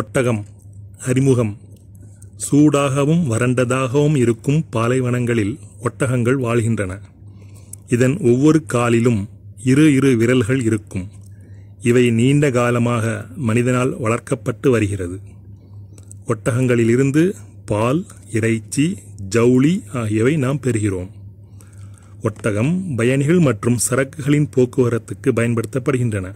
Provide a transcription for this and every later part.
ஒட்டகம் அறிமுகம் சூடாகவும் வறண்டதாகவும் இருக்கும் பாலைவனங்களில் ஒட்டகங்கள் வாழ்கின்றன இதன் ஒவ்வொரு காலிலும் இரு இரு விரல்கள் இருக்கும் இவை நீண்ட காலமாக மனிதனால் வளர்க்கப்பட்டு வருகிறது ஒட்டகங்களிலிருந்து பால் இறைச்சி ஜவுளி ஆகியவை நாம் பெறுகிறோம் ஒட்டகம் பயணிகள் மற்றும் சரக்குகளின் போக்குவரத்துக்கு பயன்படுத்தப்படுகின்றன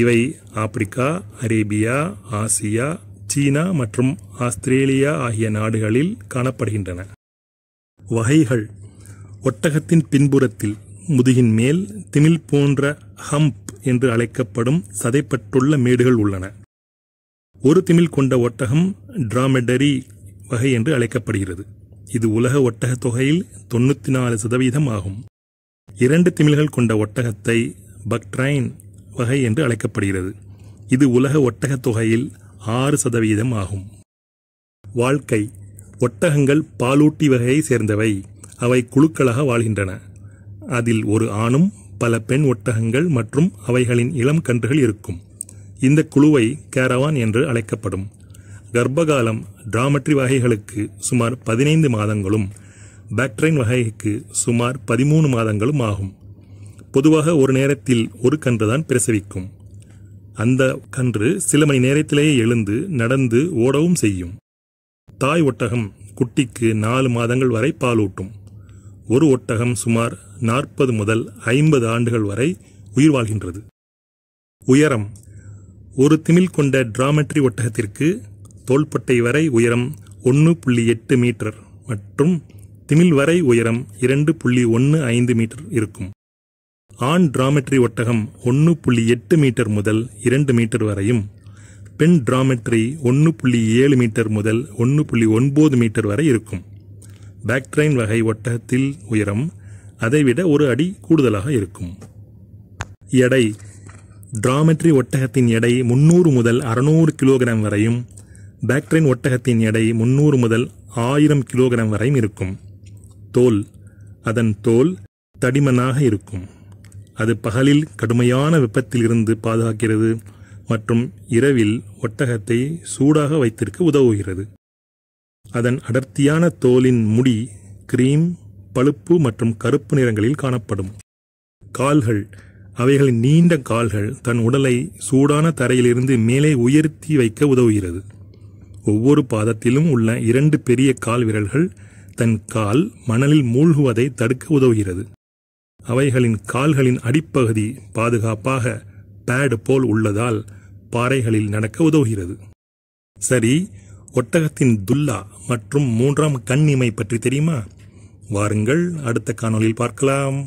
இவை ஆப்பிரிக்கா அரேபியா ஆசியா சீனா மற்றும் ஆஸ்திரேலியா ஆகிய நாடுகளில் காணப்படுகின்றன வகைகள் ஒட்டகத்தின் பின்புறத்தில் முதுகின் மேல் திமிழ் போன்ற ஹம்ப் என்று அழைக்கப்படும் சதைப்பட்டுள்ள மேடுகள் உள்ளன ஒரு திமிழ் கொண்ட ஒட்டகம் டிராமெடரி வகை என்று அழைக்கப்படுகிறது இது உலக ஒட்டகத் தொகையில் தொண்ணூற்றி நாலு சதவீதம் ஆகும் இரண்டு திமிழ்கள் கொண்ட ஒட்டகத்தை பக்ட்ரைன் வகை என்று அழைக்கப்படுகிறது இது உலக ஒட்டகத் தொகையில் ஆறு சதவீதம் ஆகும் வாழ்க்கை ஒட்டகங்கள் பாலூட்டி வகையை சேர்ந்தவை அவை குழுக்களாக வாழ்கின்றன அதில் ஒரு ஆணும் பல பெண் ஒட்டகங்கள் மற்றும் அவைகளின் இளம் கன்றுகள் இருக்கும் இந்த குழுவை கேரவான் என்று அழைக்கப்படும் கர்ப்பகாலம் டிராமட்ரி வகைகளுக்கு சுமார் பதினைந்து மாதங்களும் பேக்ட்ரைன் வகைக்கு சுமார் பதிமூணு மாதங்களும் ஆகும் பொதுவாக ஒரு நேரத்தில் ஒரு கன்று தான் பிரசவிக்கும் அந்த கன்று சில மணி நேரத்திலேயே எழுந்து நடந்து ஓடவும் செய்யும் தாய் ஒட்டகம் குட்டிக்கு நாலு மாதங்கள் வரை பாலூட்டும் ஒரு ஒட்டகம் சுமார் நாற்பது முதல் ஐம்பது ஆண்டுகள் வரை உயிர் வாழ்கின்றது உயரம் ஒரு திமிழ் கொண்ட டிராமெட்ரி ஒட்டகத்திற்கு தோள்பட்டை வரை உயரம் ஒன்று புள்ளி எட்டு மீட்டர் மற்றும் திமிழ் வரை உயரம் இரண்டு புள்ளி ஒன்று ஐந்து மீட்டர் இருக்கும் ஆண் டிராமெட்ரி ஒட்டகம் ஒன்று புள்ளி எட்டு மீட்டர் முதல் இரண்டு மீட்டர் வரையும் பெண் டிராமெட்ரி ஒன்று புள்ளி ஏழு மீட்டர் முதல் ஒன்று புள்ளி ஒன்பது மீட்டர் வரை இருக்கும் பேக்ட்ரைன் வகை ஒட்டகத்தில் உயரம் அதைவிட ஒரு அடி கூடுதலாக இருக்கும் எடை டிராமெட்ரி ஒட்டகத்தின் எடை முன்னூறு முதல் அறநூறு கிலோகிராம் வரையும் பேக்ட்ரைன் ஒட்டகத்தின் எடை முன்னூறு முதல் ஆயிரம் கிலோகிராம் வரையும் இருக்கும் தோல் அதன் தோல் தடிமனாக இருக்கும் அது பகலில் கடுமையான வெப்பத்தில் இருந்து பாதுகாக்கிறது மற்றும் இரவில் ஒட்டகத்தை சூடாக வைத்திருக்க உதவுகிறது அதன் அடர்த்தியான தோலின் முடி கிரீம் பழுப்பு மற்றும் கருப்பு நிறங்களில் காணப்படும் கால்கள் அவைகளின் நீண்ட கால்கள் தன் உடலை சூடான தரையிலிருந்து மேலே உயர்த்தி வைக்க உதவுகிறது ஒவ்வொரு பாதத்திலும் உள்ள இரண்டு பெரிய கால் விரல்கள் தன் கால் மணலில் மூழ்குவதை தடுக்க உதவுகிறது அவைகளின் கால்களின் அடிப்பகுதி பாதுகாப்பாக பேடு போல் உள்ளதால் பாறைகளில் நடக்க உதவுகிறது சரி ஒட்டகத்தின் துல்லா மற்றும் மூன்றாம் கண்ணிமை பற்றி தெரியுமா வாருங்கள் அடுத்த காணொலியில் பார்க்கலாம்